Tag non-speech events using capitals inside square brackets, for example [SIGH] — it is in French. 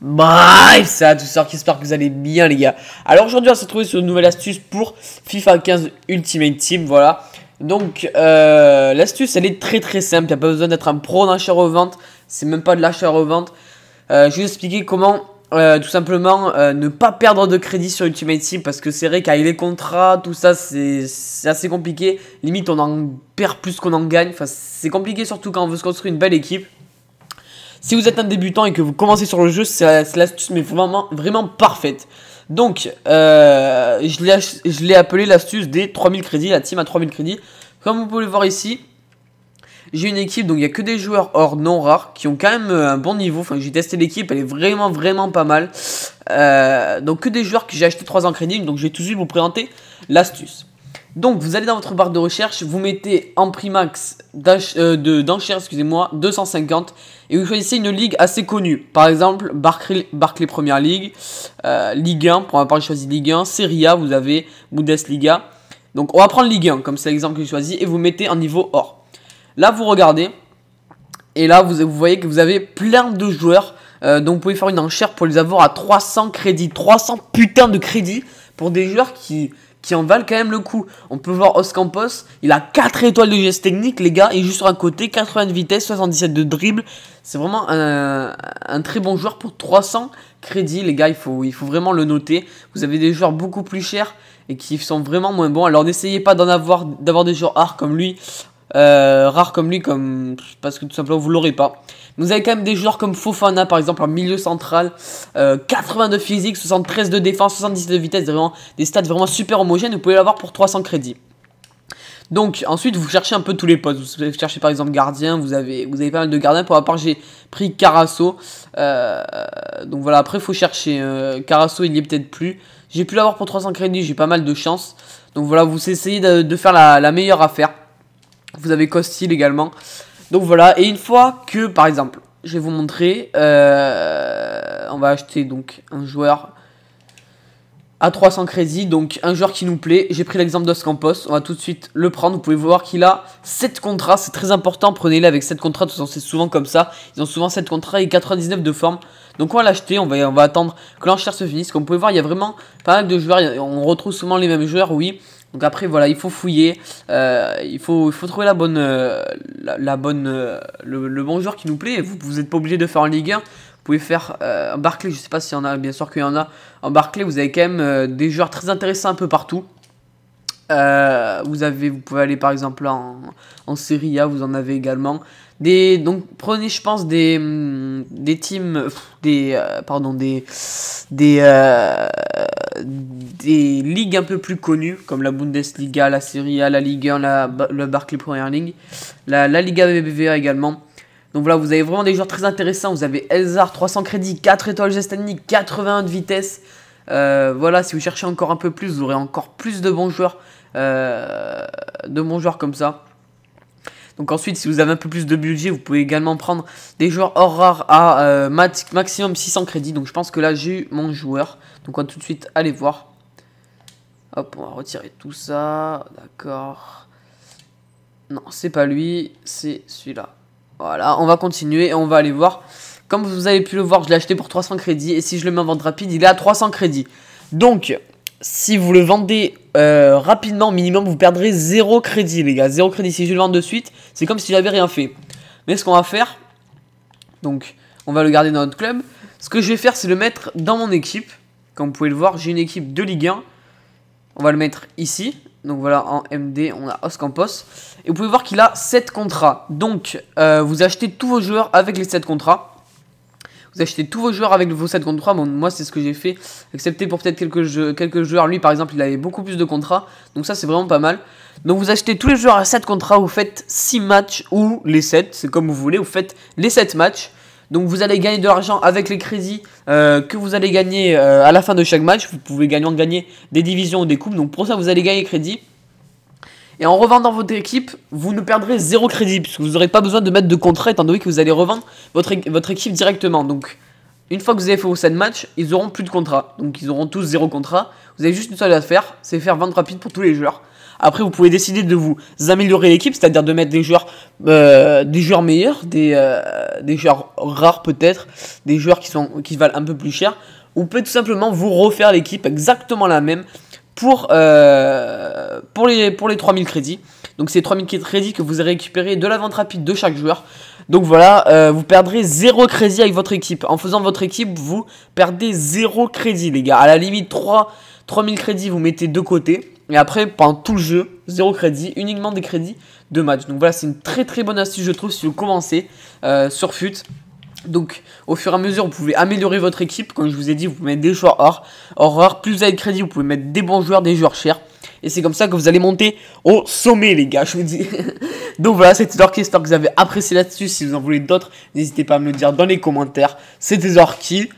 Bref, ça tout ça, j'espère que vous allez bien les gars. Alors aujourd'hui on va se retrouver sur une nouvelle astuce pour FIFA 15 Ultimate Team, voilà. Donc euh, l'astuce elle est très très simple, il a pas besoin d'être un pro d'achat-revente, c'est même pas de l'achat-revente. Euh, je vais vous expliquer comment euh, tout simplement ne pas perdre de crédit sur Ultimate Team parce que c'est vrai qu'avec les contrats, tout ça c'est assez compliqué. Limite on en perd plus qu'on en gagne, enfin c'est compliqué surtout quand on veut se construire une belle équipe. Si vous êtes un débutant et que vous commencez sur le jeu, c'est l'astuce mais vraiment, vraiment parfaite. Donc, euh, je l'ai appelé l'astuce des 3000 crédits, la team à 3000 crédits. Comme vous pouvez le voir ici, j'ai une équipe, donc il n'y a que des joueurs hors non rares qui ont quand même euh, un bon niveau. Enfin, j'ai testé l'équipe, elle est vraiment, vraiment pas mal. Euh, donc, que des joueurs que j'ai acheté 3 ans crédits, donc je vais tout de suite vous présenter l'astuce. Donc vous allez dans votre barre de recherche, vous mettez en primax euh, d'enchères, excusez-moi, 250 et vous choisissez une ligue assez connue. Par exemple, Barclay, Première Ligue, euh, Ligue 1, pour ma part j'ai choisi Ligue 1, Serie A, vous avez Bundesliga. Donc on va prendre Ligue 1, comme c'est l'exemple que j'ai choisi, et vous mettez en niveau or. Là vous regardez, et là vous, voyez que vous avez plein de joueurs, dont euh, donc vous pouvez faire une enchère pour les avoir à 300 crédits, 300 putains de crédits pour des joueurs qui qui en valent quand même le coup. On peut voir Oscampos, il a 4 étoiles de geste technique, les gars, il juste sur un côté, 80 de vitesse, 77 de dribble. C'est vraiment un, très bon joueur pour 300 crédits, les gars, il faut, il faut vraiment le noter. Vous avez des joueurs beaucoup plus chers et qui sont vraiment moins bons. Alors n'essayez pas d'en avoir, d'avoir des joueurs hard comme lui. Euh, rare comme lui, comme parce que tout simplement vous l'aurez pas. vous avez quand même des joueurs comme Fofana par exemple en milieu central, euh, 80 de physique, 73 de défense, 70 de vitesse, vraiment des stats vraiment super homogènes. Vous pouvez l'avoir pour 300 crédits. Donc ensuite vous cherchez un peu tous les postes. Vous cherchez par exemple gardien, vous avez, vous avez pas mal de gardiens. Pour ma part j'ai pris Carasso. Euh, donc voilà après il faut chercher. Euh, Carasso il n'y est peut-être plus. J'ai pu l'avoir pour 300 crédits, j'ai pas mal de chance. Donc voilà vous essayez de, faire la meilleure affaire. Vous avez Costil également. Donc voilà, et une fois que, par exemple, je vais vous montrer, euh, on va acheter donc un joueur à 300 crédits, donc un joueur qui nous plaît. J'ai pris l'exemple de on va tout de suite le prendre. Vous pouvez voir qu'il a 7 contrats, c'est très important, prenez-le avec 7 contrats, de toute façon c'est souvent comme ça. Ils ont souvent 7 contrats et 99 de forme. Donc on va l'acheter, on va, on va attendre que l'enchère se finisse. Comme vous pouvez voir, il y a vraiment pas mal de joueurs, on retrouve souvent les mêmes joueurs, oui. Donc après, voilà, il faut fouiller, euh, il, faut, il faut trouver la bonne, euh, la, bonne, euh, le, bon joueur qui nous plaît. Vous n'êtes pas obligé de faire en Ligue 1. Vous pouvez faire en Barclay, je sais pas s'il y en a, bien sûr qu'il y en a. En Barclay, vous avez quand même des joueurs très intéressants un peu partout. vous, avez, vous pouvez aller par exemple en, en Serie A, vous en avez également. Des, donc prenez, je pense, des, hum, des teams, des, pardon, des, des, des ligues un peu plus connues, comme la Bundesliga, la Serie A, la Ligue 1, le Barclay Premier League, la, la Liga BBVA également. Donc voilà, vous avez vraiment des joueurs très intéressants. Vous avez Elzar, 300 crédits, 4 étoiles Gestani, 81 de vitesse. Euh, voilà, si vous cherchez encore un peu plus, vous aurez encore plus de bons joueurs, euh, de bons joueurs comme ça. Donc ensuite, si vous avez un peu plus de budget, vous pouvez également prendre des joueurs hors rare à euh, maximum 600 crédits. Donc je pense que là, j'ai eu mon joueur. Donc on va tout de suite aller voir. Hop, on va retirer tout ça. D'accord. Non, c'est pas lui, c'est celui-là. Voilà, on va continuer et on va aller voir. Comme vous avez pu le voir, je l'ai acheté pour 300 crédits. Et si je le mets en vente rapide, il est à 300 crédits. Donc, si vous le vendez euh, rapidement, minimum, vous perdrez 0 crédit, les gars. 0 crédit. Si je le vends de suite, c'est comme si j'avais rien fait. Mais ce qu'on va faire, donc, on va le garder dans notre club. Ce que je vais faire, c'est le mettre dans mon équipe. Comme vous pouvez le voir, j'ai une équipe de Ligue 1. On va le mettre ici. Donc voilà, en MD, on a Oscampos. Et vous pouvez voir qu'il a 7 contrats. Donc, euh, vous achetez tous vos joueurs avec les 7 contrats. Vous achetez tous vos joueurs avec vos 7 contrats, moi, c'est ce que j'ai fait. Excepté pour peut-être quelques, joueurs. Lui, par exemple, il avait beaucoup plus de contrats. Donc, ça, c'est vraiment pas mal. Donc, vous achetez tous les joueurs à 7 contrats. Vous faites 6 matchs ou les 7. C'est comme vous voulez. Vous faites les 7 matchs. Donc vous allez gagner de l'argent avec les crédits euh, que vous allez gagner euh, à la fin de chaque match. Vous pouvez gagner, gagner des divisions ou des coupes. Donc pour ça, vous allez gagner crédit. Et en revendant votre équipe, vous ne perdrez zéro crédit, puisque vous n'aurez pas besoin de mettre de contrat, étant donné que vous allez revendre votre, votre équipe directement. Donc, une fois que vous avez fait vos 7 matchs, ils auront plus de contrat. Donc, ils auront tous zéro contrat. Vous avez juste une seule à faire, c'est faire vendre rapide pour tous les joueurs. Après, vous pouvez décider de vous améliorer l'équipe, c'est-à-dire de mettre des joueurs, euh, des joueurs meilleurs, des, euh, des joueurs rares peut-être, des joueurs qui, sont, qui valent un peu plus cher. Vous pouvez tout simplement vous refaire l'équipe exactement la même, pour, euh, pour, les, pour les 3000 crédits. Donc c'est 3000 crédits que vous allez récupérer de la vente rapide de chaque joueur. Donc voilà, euh, vous perdrez 0 crédit avec votre équipe. En faisant votre équipe, vous perdez 0 crédit les gars. À la limite 3, 3000 crédits vous mettez de côté. Et après, pendant tout le jeu, 0 crédit, uniquement des crédits de match. Donc voilà, c'est une très très bonne astuce je trouve si vous commencez euh, sur FUT. Donc, au fur et à mesure, vous pouvez améliorer votre équipe. Comme je vous ai dit, vous pouvez mettre des joueurs hors, Plus vous avez crédit, vous pouvez mettre des bons joueurs, des joueurs chers. Et c'est comme ça que vous allez monter au sommet, les gars, je vous dis. [LAUGHS] Donc voilà, c'était Zorki. J'espère que vous avez apprécié là-dessus. Si vous en voulez d'autres, n'hésitez pas à me le dire dans les commentaires. C'était Zorki.